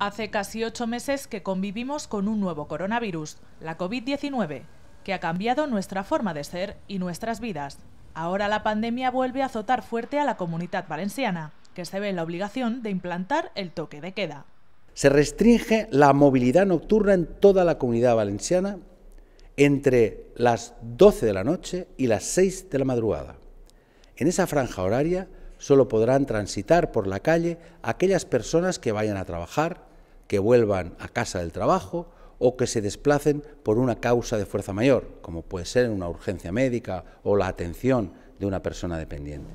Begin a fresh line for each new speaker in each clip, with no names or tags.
Hace casi ocho meses que convivimos con un nuevo coronavirus, la COVID-19, que ha cambiado nuestra forma de ser y nuestras vidas. Ahora la pandemia vuelve a azotar fuerte a la comunidad valenciana, que se ve en la obligación de implantar el toque de queda.
Se restringe la movilidad nocturna en toda la comunidad valenciana entre las 12 de la noche y las 6 de la madrugada. En esa franja horaria solo podrán transitar por la calle aquellas personas que vayan a trabajar, que vuelvan a casa del trabajo o que se desplacen por una causa de fuerza mayor, como puede ser una urgencia médica o la atención de una persona dependiente.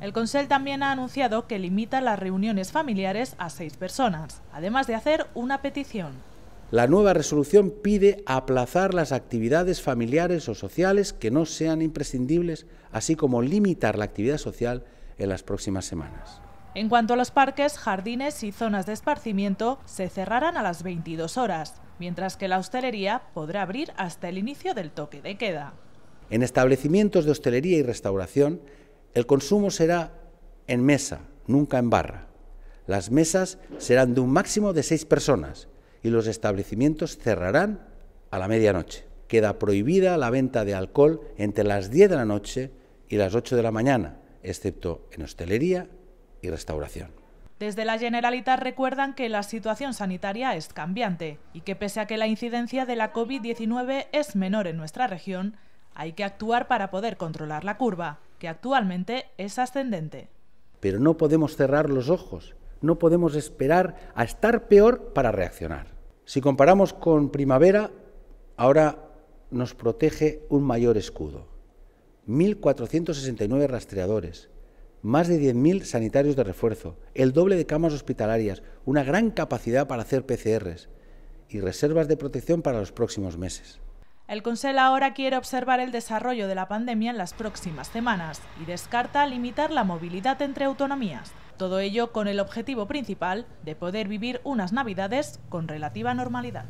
El Consell también ha anunciado que limita las reuniones familiares a seis personas, además de hacer una petición.
La nueva resolución pide aplazar las actividades familiares o sociales que no sean imprescindibles, así como limitar la actividad social en las próximas semanas.
En cuanto a los parques, jardines y zonas de esparcimiento, se cerrarán a las 22 horas, mientras que la hostelería podrá abrir hasta el inicio del toque de queda.
En establecimientos de hostelería y restauración, el consumo será en mesa, nunca en barra. Las mesas serán de un máximo de seis personas y los establecimientos cerrarán a la medianoche. Queda prohibida la venta de alcohol entre las 10 de la noche y las 8 de la mañana, excepto en hostelería restauración.
Desde la Generalitat recuerdan que la situación sanitaria es cambiante y que pese a que la incidencia de la COVID-19 es menor en nuestra región, hay que actuar para poder controlar la curva, que actualmente es ascendente.
Pero no podemos cerrar los ojos, no podemos esperar a estar peor para reaccionar. Si comparamos con primavera, ahora nos protege un mayor escudo. 1.469 rastreadores, más de 10.000 sanitarios de refuerzo, el doble de camas hospitalarias, una gran capacidad para hacer PCRs y reservas de protección para los próximos meses.
El Consell ahora quiere observar el desarrollo de la pandemia en las próximas semanas y descarta limitar la movilidad entre autonomías. Todo ello con el objetivo principal de poder vivir unas Navidades con relativa normalidad.